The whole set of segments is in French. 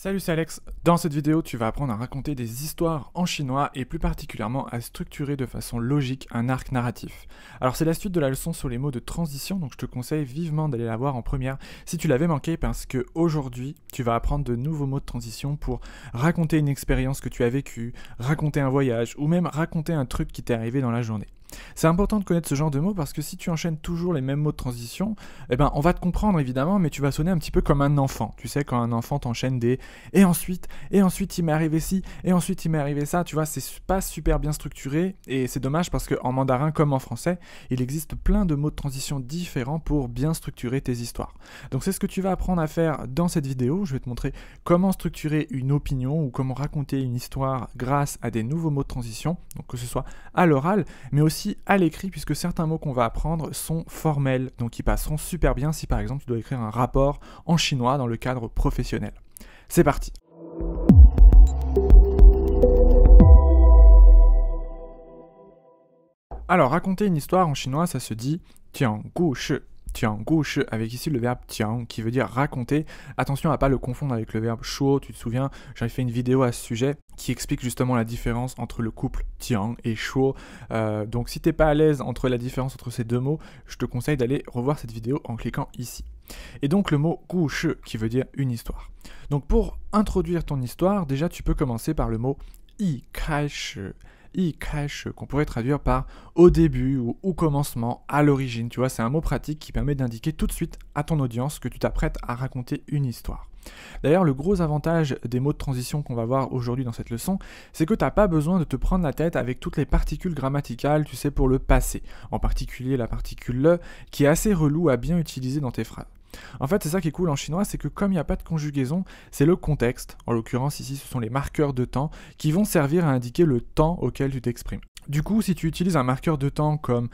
Salut, c'est Alex. Dans cette vidéo, tu vas apprendre à raconter des histoires en chinois et plus particulièrement à structurer de façon logique un arc narratif. Alors c'est la suite de la leçon sur les mots de transition, donc je te conseille vivement d'aller la voir en première si tu l'avais manqué parce que aujourd'hui, tu vas apprendre de nouveaux mots de transition pour raconter une expérience que tu as vécue, raconter un voyage ou même raconter un truc qui t'est arrivé dans la journée. C'est important de connaître ce genre de mots parce que si tu enchaînes toujours les mêmes mots de transition, eh ben, on va te comprendre évidemment, mais tu vas sonner un petit peu comme un enfant. Tu sais, quand un enfant t'enchaîne des et ensuite, et ensuite il m'est arrivé ci, et ensuite il m'est arrivé ça, tu vois, c'est pas super bien structuré et c'est dommage parce qu'en mandarin comme en français, il existe plein de mots de transition différents pour bien structurer tes histoires. Donc c'est ce que tu vas apprendre à faire dans cette vidéo. Je vais te montrer comment structurer une opinion ou comment raconter une histoire grâce à des nouveaux mots de transition, donc que ce soit à l'oral, mais aussi à l'écrit puisque certains mots qu'on va apprendre sont formels, donc ils passeront super bien si par exemple tu dois écrire un rapport en chinois dans le cadre professionnel. C'est parti Alors raconter une histoire en chinois ça se dit "tiens gu shi gauche avec ici le verbe tiang qui veut dire raconter. Attention à pas le confondre avec le verbe shuo, tu te souviens, j'avais fait une vidéo à ce sujet qui explique justement la différence entre le couple tiang et shuo. Euh, donc si t'es pas à l'aise entre la différence entre ces deux mots, je te conseille d'aller revoir cette vidéo en cliquant ici. Et donc le mot gouche qui veut dire une histoire. Donc pour introduire ton histoire, déjà tu peux commencer par le mot i i crash qu'on pourrait traduire par au début ou au commencement, à l'origine. Tu vois, c'est un mot pratique qui permet d'indiquer tout de suite à ton audience que tu t'apprêtes à raconter une histoire. D'ailleurs, le gros avantage des mots de transition qu'on va voir aujourd'hui dans cette leçon, c'est que tu n'as pas besoin de te prendre la tête avec toutes les particules grammaticales, tu sais, pour le passé, en particulier la particule le, qui est assez relou à bien utiliser dans tes phrases. En fait, c'est ça qui est cool en chinois, c'est que comme il n'y a pas de conjugaison, c'est le contexte, en l'occurrence ici ce sont les marqueurs de temps, qui vont servir à indiquer le temps auquel tu t'exprimes. Du coup, si tu utilises un marqueur de temps comme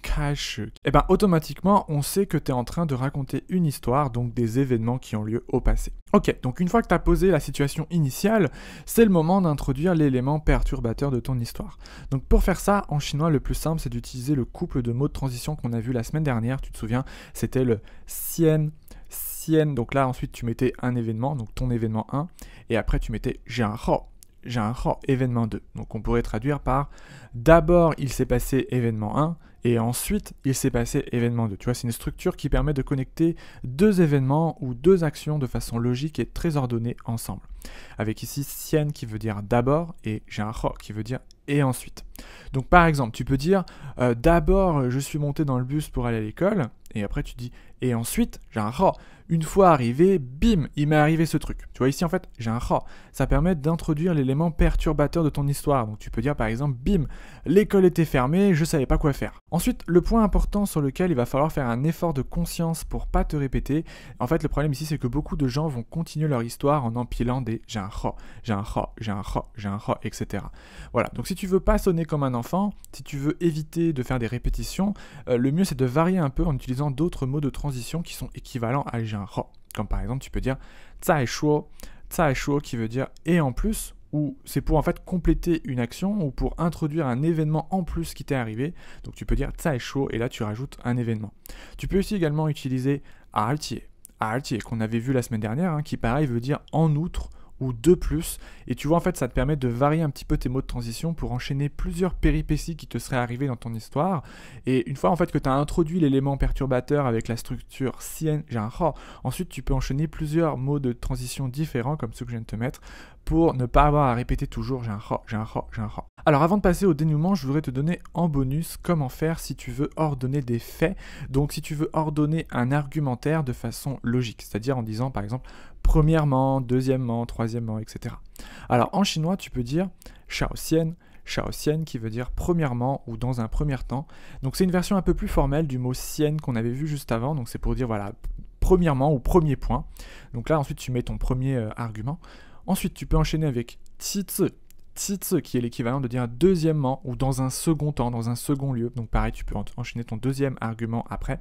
cache eh ben automatiquement, on sait que tu es en train de raconter une histoire, donc des événements qui ont lieu au passé. Ok, donc une fois que tu as posé la situation initiale, c'est le moment d'introduire l'élément perturbateur de ton histoire. Donc pour faire ça, en chinois, le plus simple, c'est d'utiliser le couple de mots de transition qu'on a vu la semaine dernière. Tu te souviens, c'était le sien »,« sien ». Donc là, ensuite, tu mettais un événement, donc ton événement 1, et après, tu mettais j'ai ro j'ai un rang événement 2. Donc on pourrait traduire par d'abord il s'est passé événement 1 et ensuite il s'est passé événement 2. Tu vois, c'est une structure qui permet de connecter deux événements ou deux actions de façon logique et très ordonnée ensemble. Avec ici sienne qui veut dire d'abord et j'ai un qui veut dire et ensuite. Donc par exemple, tu peux dire euh, d'abord je suis monté dans le bus pour aller à l'école et après tu dis et ensuite j'ai un ro. Une fois arrivé, bim, il m'est arrivé ce truc. Tu vois ici en fait, j'ai un ro. Ça permet d'introduire l'élément perturbateur de ton histoire. Donc tu peux dire par exemple bim, l'école était fermée, je savais pas quoi faire. Ensuite, le point important sur lequel il va falloir faire un effort de conscience pour pas te répéter. En fait, le problème ici c'est que beaucoup de gens vont continuer leur histoire en empilant des j'ai un ro, j'ai un j'ai un j'ai un etc. Voilà, donc si tu veux pas sonner comme un enfant, si tu veux éviter de faire des répétitions, euh, le mieux c'est de varier un peu en utilisant d'autres mots de transition qui sont équivalents à j'ai un ro. Comme par exemple, tu peux dire chaud shuo, est shuo qui veut dire et en plus, ou c'est pour en fait compléter une action ou pour introduire un événement en plus qui t'est arrivé. Donc tu peux dire est shuo et là tu rajoutes un événement. Tu peux aussi également utiliser altier qu'on avait vu la semaine dernière, hein, qui pareil veut dire en outre ou deux plus. Et tu vois, en fait, ça te permet de varier un petit peu tes mots de transition pour enchaîner plusieurs péripéties qui te seraient arrivées dans ton histoire. Et une fois, en fait, que tu as introduit l'élément perturbateur avec la structure CN, j'ai un oh. ensuite tu peux enchaîner plusieurs mots de transition différents, comme ceux que je viens de te mettre, pour ne pas avoir à répéter toujours j'ai un ro, j'ai un ro, j'ai un ro. Alors avant de passer au dénouement, je voudrais te donner en bonus comment faire si tu veux ordonner des faits. Donc si tu veux ordonner un argumentaire de façon logique, c'est-à-dire en disant par exemple premièrement, deuxièmement, troisièmement, etc. Alors en chinois, tu peux dire chaosien xian » qui veut dire premièrement ou dans un premier temps. Donc c'est une version un peu plus formelle du mot Xian qu'on avait vu juste avant. Donc c'est pour dire voilà, premièrement ou premier point. Donc là ensuite tu mets ton premier euh, argument. Ensuite, tu peux enchaîner avec tsitsu, qui est l'équivalent de dire deuxièmement ou dans un second temps, dans un second lieu. Donc pareil, tu peux enchaîner ton deuxième argument après.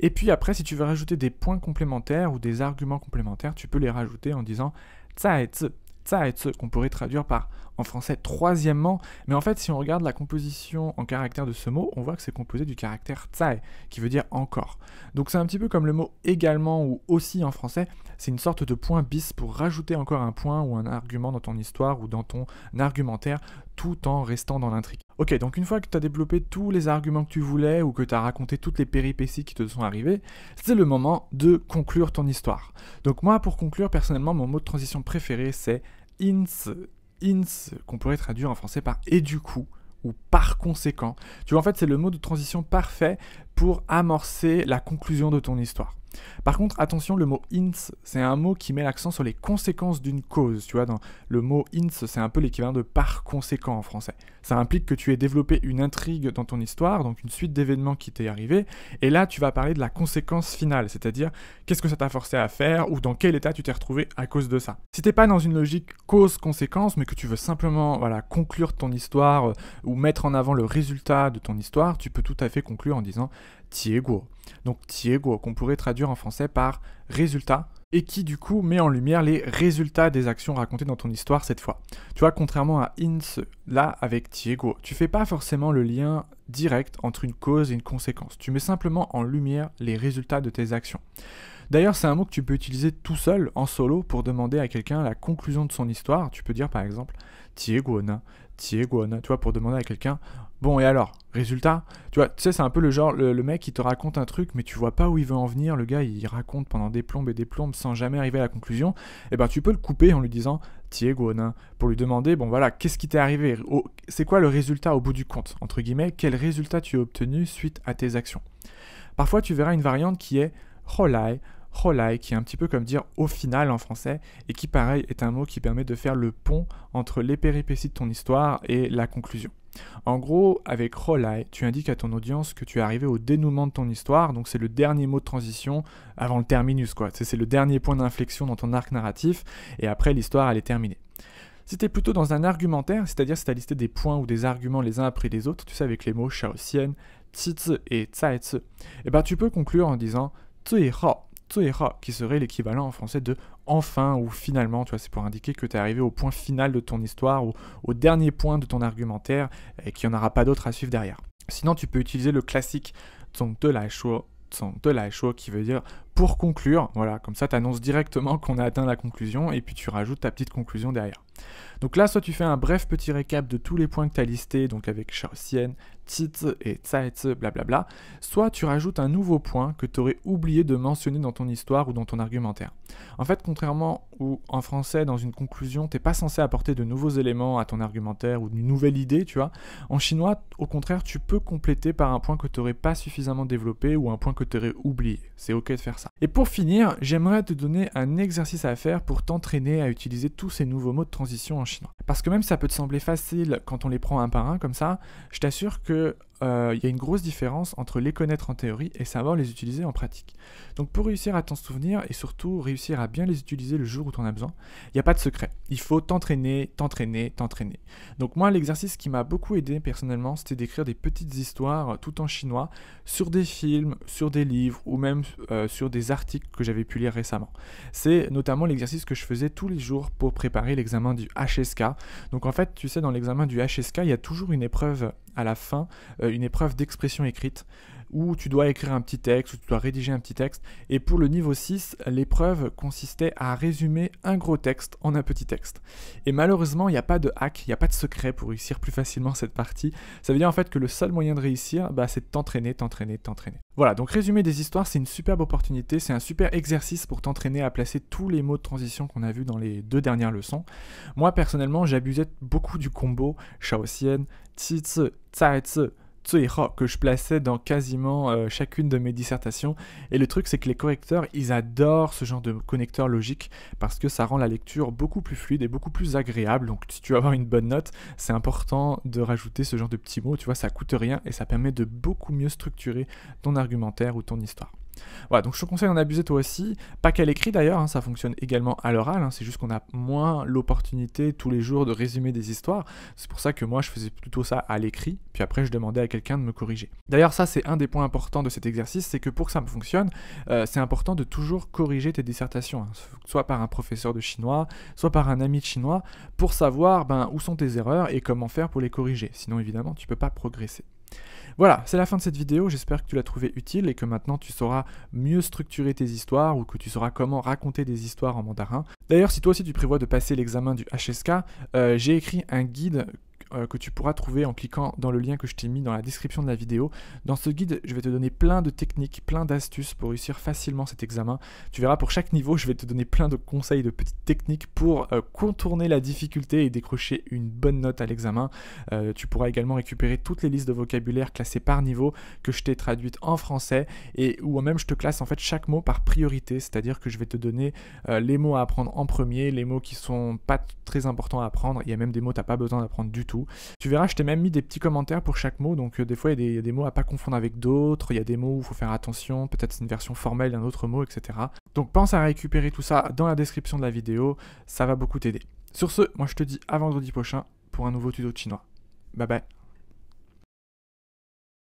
Et puis après, si tu veux rajouter des points complémentaires ou des arguments complémentaires, tu peux les rajouter en disant tsaetsu, ce qu'on pourrait traduire par en français troisièmement. Mais en fait, si on regarde la composition en caractère de ce mot, on voit que c'est composé du caractère tsai, qui veut dire encore. Donc c'est un petit peu comme le mot également ou aussi en français, c'est une sorte de point bis pour rajouter encore un point ou un argument dans ton histoire ou dans ton argumentaire, tout en restant dans l'intrigue. Ok, donc une fois que tu as développé tous les arguments que tu voulais ou que tu as raconté toutes les péripéties qui te sont arrivées, c'est le moment de conclure ton histoire. Donc moi, pour conclure, personnellement, mon mot de transition préféré, c'est ins, ins, qu'on pourrait traduire en français par et du coup ou par conséquent. Tu vois, en fait, c'est le mot de transition parfait pour amorcer la conclusion de ton histoire. Par contre, attention, le mot ins, c'est un mot qui met l'accent sur les conséquences d'une cause. Tu vois, le mot ins, c'est un peu l'équivalent de par conséquent en français. Ça implique que tu aies développé une intrigue dans ton histoire, donc une suite d'événements qui t'est arrivé, et là, tu vas parler de la conséquence finale, c'est-à-dire qu'est-ce que ça t'a forcé à faire ou dans quel état tu t'es retrouvé à cause de ça. Si t'es pas dans une logique cause-conséquence, mais que tu veux simplement conclure ton histoire euh, ou mettre en avant le résultat de ton histoire, tu peux tout à fait conclure en disant Tiego. Donc Tiego, qu'on pourrait traduire en français par résultat, et qui du coup met en lumière les résultats des actions racontées dans ton histoire cette fois. Tu vois, contrairement à Inse, là avec Tiego, tu fais pas forcément le lien direct entre une cause et une conséquence. Tu mets simplement en lumière les résultats de tes actions. D'ailleurs, c'est un mot que tu peux utiliser tout seul, en solo, pour demander à quelqu'un la conclusion de son histoire. Tu peux dire par exemple Tiego Tiegona, tu vois, pour demander à quelqu'un Bon, et alors Résultat Tu vois, tu sais, c'est un peu le genre, le, mec qui te raconte un truc, mais tu vois pas où il veut en venir. Le gars, il raconte pendant des plombes et des plombes sans jamais arriver à la conclusion. Eh ben, tu peux le couper en lui disant Tiego, pour lui demander Bon, voilà, qu'est-ce qui t'est arrivé C'est quoi le résultat au bout du compte Entre guillemets, quel résultat tu as obtenu suite à tes actions Parfois, tu verras une variante qui est Holai, Holai, qui est un petit peu comme dire au final en français, et qui, pareil, est un mot qui permet de faire le pont entre les péripéties de ton histoire et la conclusion. En gros, avec Rolai, tu indiques à ton audience que tu es arrivé au dénouement de ton histoire, donc c'est le dernier mot de transition avant le terminus, quoi. C'est le dernier point d'inflexion dans ton arc narratif, et après l'histoire, elle est terminée. Si t'es plutôt dans un argumentaire, c'est-à-dire si as listé des points ou des arguments les uns après les autres, tu sais, avec les mots shaoxian, tsitsi et zi » et ben tu peux conclure en disant hao qui serait l'équivalent en français de enfin ou finalement, tu vois, c'est pour indiquer que tu es arrivé au point final de ton histoire ou au dernier point de ton argumentaire et qu'il n'y en aura pas d'autre à suivre derrière. Sinon, tu peux utiliser le classique ton de la de la shuo, qui veut dire pour conclure. Voilà, comme ça, tu annonces directement qu'on a atteint la conclusion et puis tu rajoutes ta petite conclusion derrière. Donc là, soit tu fais un bref petit récap de tous les points que tu as listés, donc avec Xiaoxian, Tit et Tsaetz, blablabla, soit tu rajoutes un nouveau point que tu aurais oublié de mentionner dans ton histoire ou dans ton argumentaire. En fait, contrairement où en français, dans une conclusion, t'es pas censé apporter de nouveaux éléments à ton argumentaire ou une nouvelle idée, tu vois, en chinois, au contraire, tu peux compléter par un point que tu n'aurais pas suffisamment développé ou un point que tu aurais oublié. C'est ok de faire ça. Et pour finir, j'aimerais te donner un exercice à faire pour t'entraîner à utiliser tous ces nouveaux mots de transition en chinois. Parce que même ça peut te sembler facile quand on les prend un par un comme ça, je t'assure que euh, il y a une grosse différence entre les connaître en théorie et savoir les utiliser en pratique. Donc pour réussir à t'en souvenir et surtout réussir à bien les utiliser le jour où tu en as besoin, il n'y a pas de secret. Il faut t'entraîner, t'entraîner, t'entraîner. Donc moi, l'exercice qui m'a beaucoup aidé personnellement, c'était d'écrire des petites histoires tout en chinois sur des films, sur des livres ou même euh, sur des articles que j'avais pu lire récemment. C'est notamment l'exercice que je faisais tous les jours pour préparer l'examen du HSK. Donc en fait, tu sais, dans l'examen du HSK, il y a toujours une épreuve à la fin. Euh, euh, une épreuve d'expression écrite où tu dois écrire un petit texte, où tu dois rédiger un petit texte. Et pour le niveau 6, l'épreuve consistait à résumer un gros texte en un petit texte. Et malheureusement, il n'y a pas de hack, il n'y a pas de secret pour réussir plus facilement cette partie. Ça veut dire en fait que le seul moyen de réussir, bah, c'est de t'entraîner, t'entraîner, t'entraîner. Voilà, donc résumer des histoires, c'est une superbe opportunité, c'est un super exercice pour t'entraîner à placer tous les mots de transition qu'on a vus dans les deux dernières leçons. Moi, personnellement, j'abusais beaucoup du combo Shaoxian, Qi Zi, que je plaçais dans quasiment euh, chacune de mes dissertations. Et le truc, c'est que les correcteurs, ils adorent ce genre de connecteur logique parce que ça rend la lecture beaucoup plus fluide et beaucoup plus agréable. Donc, si tu veux avoir une bonne note, c'est important de rajouter ce genre de petits mots. Tu vois, ça coûte rien et ça permet de beaucoup mieux structurer ton argumentaire ou ton histoire. Voilà, donc je te conseille d'en abuser toi aussi. Pas qu'à l'écrit d'ailleurs, hein, ça fonctionne également à l'oral, hein, c'est juste qu'on a moins l'opportunité tous les jours de résumer des histoires. C'est pour ça que moi je faisais plutôt ça à l'écrit, puis après je demandais à quelqu'un de me corriger. D'ailleurs ça c'est un des points importants de cet exercice, c'est que pour que ça fonctionne, euh, c'est important de toujours corriger tes dissertations, hein, soit par un professeur de chinois, soit par un ami de chinois, pour savoir ben, où sont tes erreurs et comment faire pour les corriger. Sinon évidemment tu peux pas progresser. Voilà, c'est la fin de cette vidéo, j'espère que tu l'as trouvée utile et que maintenant tu sauras mieux structurer tes histoires ou que tu sauras comment raconter des histoires en mandarin. D'ailleurs, si toi aussi tu prévois de passer l'examen du HSK, euh, j'ai écrit un guide euh, que tu pourras trouver en cliquant dans le lien que je t'ai mis dans la description de la vidéo. Dans ce guide, je vais te donner plein de techniques, plein d'astuces pour réussir facilement cet examen. Tu verras pour chaque niveau, je vais te donner plein de conseils, de petites techniques pour euh, contourner la difficulté et décrocher une bonne note à l'examen. Euh, tu pourras également récupérer toutes les listes de vocabulaire classées par niveau que je t'ai traduites en français et où même je te classe en fait chaque mot par priorité, c'est-à-dire que je vais te donner les mots à apprendre en premier, les mots qui sont pas très importants à apprendre, il y a même des mots que tu n'as pas besoin d'apprendre du tout tu verras, je t'ai même mis des petits commentaires pour chaque mot, donc euh, des fois il y, y, a des mots à pas confondre avec d'autres, il y a des mots où il faut faire attention, peut-être c'est une version formelle d'un autre mot, etc. Donc pense à récupérer tout ça dans la description de la vidéo, ça va beaucoup t'aider. Sur ce, moi je te dis à vendredi prochain pour un nouveau tuto de chinois. Bye bye